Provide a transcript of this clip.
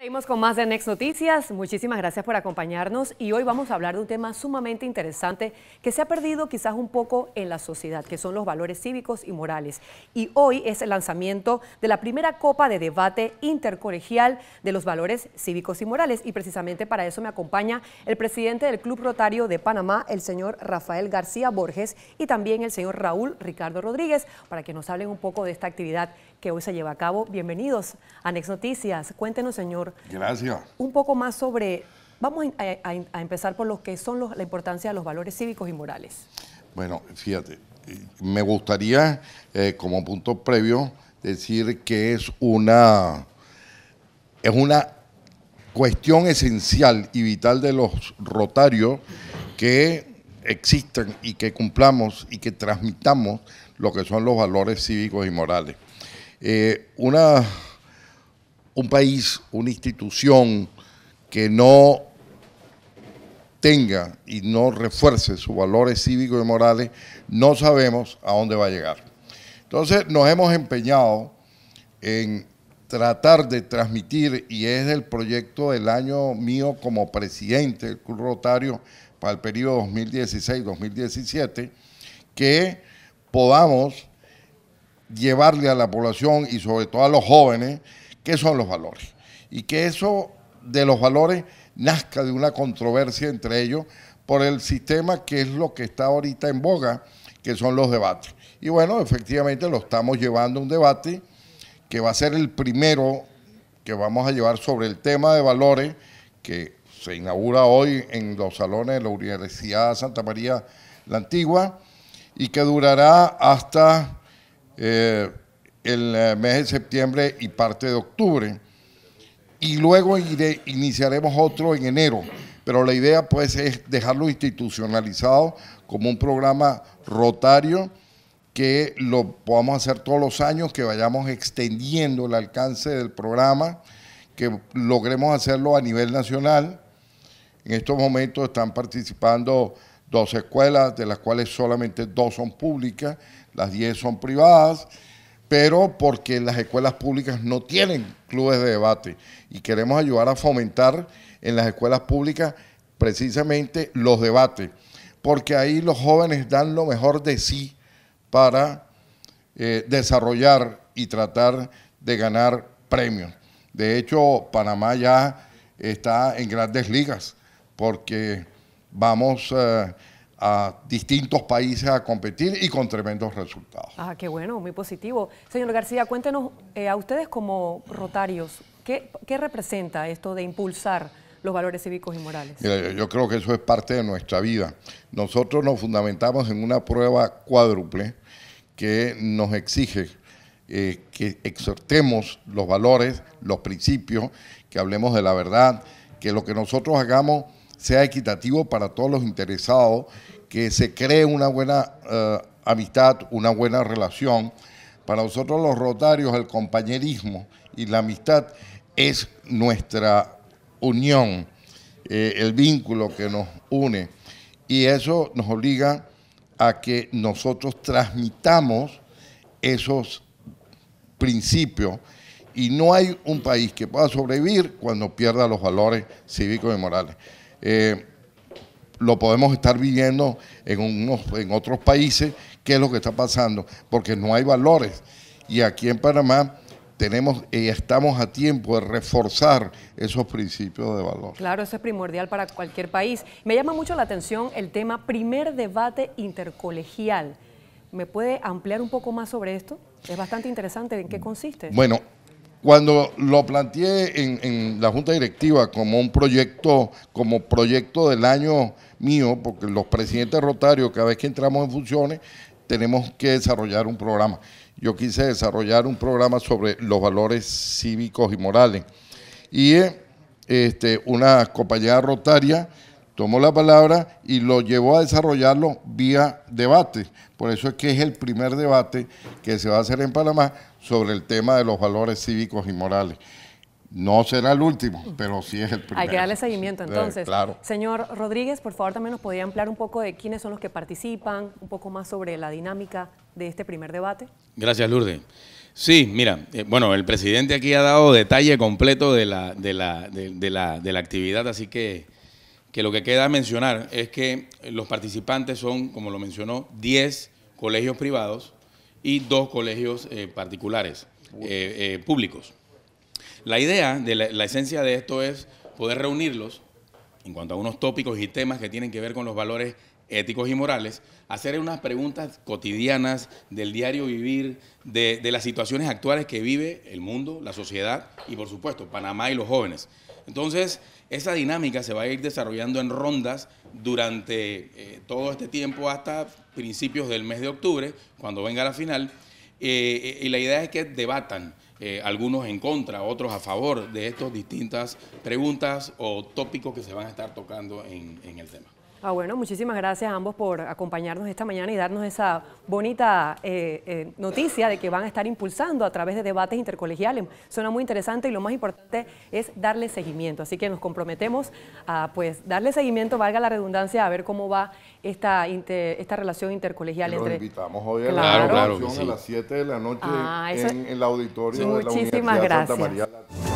Seguimos con más de Next Noticias. Muchísimas gracias por acompañarnos y hoy vamos a hablar de un tema sumamente interesante que se ha perdido quizás un poco en la sociedad, que son los valores cívicos y morales. Y hoy es el lanzamiento de la primera Copa de Debate Intercolegial de los Valores Cívicos y Morales. Y precisamente para eso me acompaña el presidente del Club Rotario de Panamá, el señor Rafael García Borges, y también el señor Raúl Ricardo Rodríguez, para que nos hablen un poco de esta actividad que hoy se lleva a cabo. Bienvenidos a Next Noticias. Cuéntenos, señor Gracias. Un poco más sobre, vamos a, empezar por lo que son la importancia de los valores cívicos y morales. Bueno, fíjate, eh, me gustaría eh, como punto previo decir que es una, es una cuestión esencial y vital de los rotarios que existan y que cumplamos y que transmitamos lo que son los valores cívicos y morales. Eh, una un país, una institución que no tenga y no refuerce sus valores cívicos y morales, no sabemos a dónde va a llegar. Entonces nos hemos empeñado en tratar de transmitir, y es el proyecto del año mío como presidente del Club Rotario para el periodo 2016-2017, que podamos llevarle a la población y sobre todo a los jóvenes ¿Qué son los valores? Y que eso de los valores nazca de una controversia entre ellos por el sistema que es lo que está ahorita en boga, que son los debates. Y bueno, efectivamente lo estamos llevando un debate que va a ser el primero que vamos a llevar sobre el tema de valores que se inaugura hoy en los salones de la Universidad Santa María la Antigua y que durará hasta eh, el eh, mes de septiembre y parte de octubre. Y luego iniciaremos otro en enero. Pero la idea pues es dejarlo institucionalizado como un programa rotario que lo podamos hacer todos los años, que vayamos extendiendo el alcance del programa, que logremos hacerlo a nivel nacional. En estos momentos están participando dos escuelas, de las cuales solamente dos son públicas, las diez son privadas pero porque las escuelas públicas no tienen clubes de debate y queremos ayudar a fomentar en las escuelas públicas precisamente los debates, porque ahí los jóvenes dan lo mejor de sí para eh, desarrollar y tratar de ganar premios. De hecho, Panamá ya está en grandes ligas, porque vamos a eh, a distintos países a competir y con tremendos resultados. Ah, qué bueno, muy positivo. Señor García, cuéntenos eh, a ustedes como rotarios, ¿qué, representa esto de impulsar los valores cívicos y morales? Mira, yo creo que eso es parte de nuestra vida. Nosotros nos fundamentamos en una prueba cuádruple que nos exige eh, que exhortemos los valores, los principios, que hablemos de la verdad, que lo que nosotros hagamos sea equitativo para todos los interesados, que se cree una buena eh, amistad, una buena relación. Para nosotros los rotarios, el compañerismo y la amistad es nuestra unión, eh, el vínculo que nos une. Y eso nos obliga a que nosotros transmitamos esos principios. Y no hay un país que pueda sobrevivir cuando pierda los valores cívicos y morales. Eh, lo podemos estar viviendo en, unos, en otros países, qué es lo que está pasando, porque no hay valores. Y aquí en Panamá tenemos y eh, estamos a tiempo de reforzar esos principios de valor. Claro, eso es primordial para cualquier país. Me llama mucho la atención el tema primer debate intercolegial. ¿Me puede ampliar un poco más sobre esto? Es bastante interesante en qué consiste. Bueno, cuando lo planteé en, la Junta Directiva como un proyecto, como proyecto del año mío, porque los presidentes rotarios, cada vez que entramos en funciones, tenemos que desarrollar un programa. Yo quise desarrollar un programa sobre los valores cívicos y morales. Y eh, este, una compañía rotaria tomó la palabra y lo llevó a desarrollarlo vía debate. Por eso es que es el primer debate que se va a hacer en Panamá sobre el tema de los valores cívicos y morales. No será el último, pero sí es el primero. Hay que darle seguimiento eh, entonces. Señor Rodríguez, por favor también nos podría ampliar un poco de quiénes son los que participan, un poco más sobre la dinámica de este primer debate. Gracias, Lourdes. Sí, mira, eh, bueno, el presidente aquí ha dado detalle completo de la, de la, de la, de la actividad, así que que lo que queda mencionar es que los participantes son, como lo mencionó, 10 colegios privados y dos colegios eh, particulares, eh, eh, públicos. La idea, de la esencia de esto es poder reunirlos en cuanto a unos tópicos y temas que tienen que ver con los valores éticos y morales, hacer unas preguntas cotidianas del diario vivir, de, las situaciones actuales que vive el mundo, la sociedad y por supuesto Panamá y los jóvenes. Entonces, esa dinámica se va a ir desarrollando en rondas durante eh, todo este tiempo hasta principios del mes de octubre, cuando venga la final, eh, eh, y la idea es que debatan eh, algunos en contra, otros a favor de estas distintas preguntas o tópicos que se van a estar tocando en el tema. Ah, bueno, muchísimas gracias a ambos por acompañarnos esta mañana y darnos esa bonita eh, eh, noticia de que van a estar impulsando a través de debates intercolegiales. Suena muy interesante y lo más importante es darle seguimiento. Así que nos comprometemos a pues darle seguimiento, valga la redundancia, a ver cómo va esta, esta relación intercolegial. Los invitamos hoy a a las 7 de la noche ah, en, el auditorio de la Universidad gracias. Santa María.